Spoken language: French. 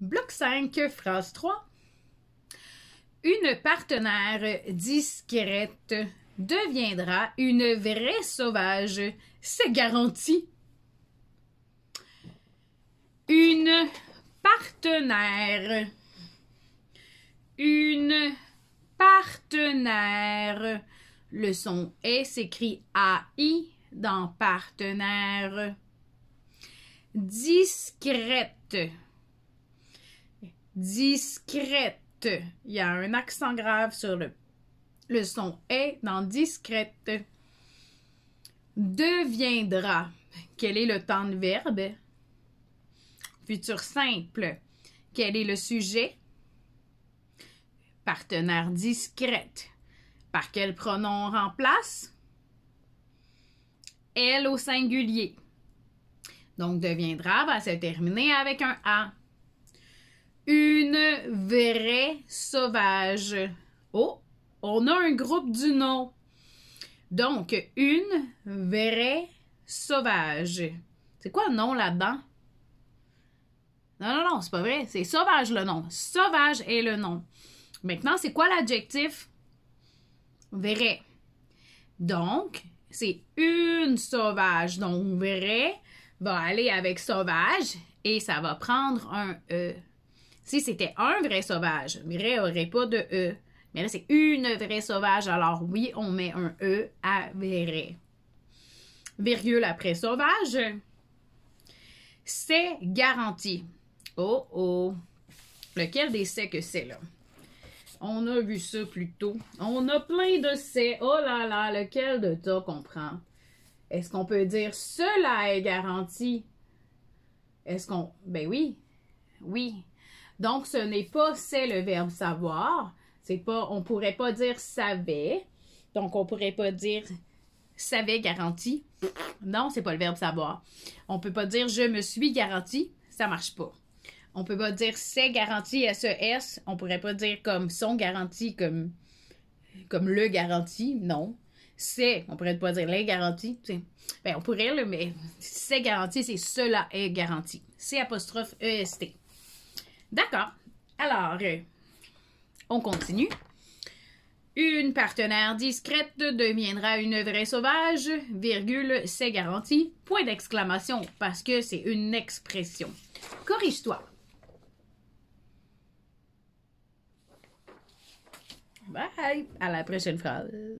Bloc 5, phrase 3. Une partenaire discrète deviendra une vraie sauvage, c'est garanti. Une partenaire. Une partenaire. Le son est s'écrit AI dans partenaire. Discrète discrète. Il y a un accent grave sur le, le son est dans discrète. Deviendra. Quel est le temps de verbe? Futur simple. Quel est le sujet? Partenaire discrète. Par quel pronom on remplace? Elle au singulier. Donc, deviendra va se terminer avec un A une vraie sauvage. Oh, on a un groupe du nom. Donc, une vraie sauvage. C'est quoi le nom là-dedans? Non, non, non, c'est pas vrai. C'est sauvage le nom. Sauvage est le nom. Maintenant, c'est quoi l'adjectif? Vrai. Donc, c'est une sauvage. Donc, vrai va aller avec sauvage et ça va prendre un E. Si c'était un vrai sauvage, Mireille aurait pas de E. Mais là, c'est une vraie sauvage. Alors oui, on met un E à vrai. Virgule après sauvage. C'est garanti. Oh oh. Lequel des c'est que c'est là? On a vu ça plus tôt. On a plein de c'est. Oh là là, lequel de ça qu'on prend? Est-ce qu'on peut dire cela est garanti? Est-ce qu'on. Ben oui. Oui. Donc, ce n'est pas c'est le verbe savoir. C'est pas, on pourrait pas dire savait. Donc, on pourrait pas dire savait garanti. Non, c'est pas le verbe savoir. On peut pas dire je me suis garanti. Ça marche pas. On peut pas dire c'est garanti, S-E-S. E on pourrait pas dire comme son garanti, comme, comme le garanti. Non. C'est, on pourrait pas dire les garanties. Ben, on pourrait, le mais c'est garanti, c'est cela est garanti. C'est apostrophe e D'accord. Alors, euh, on continue. Une partenaire discrète deviendra une vraie sauvage, virgule, c'est garanti, point d'exclamation, parce que c'est une expression. Corrige-toi. Bye, à la prochaine phrase.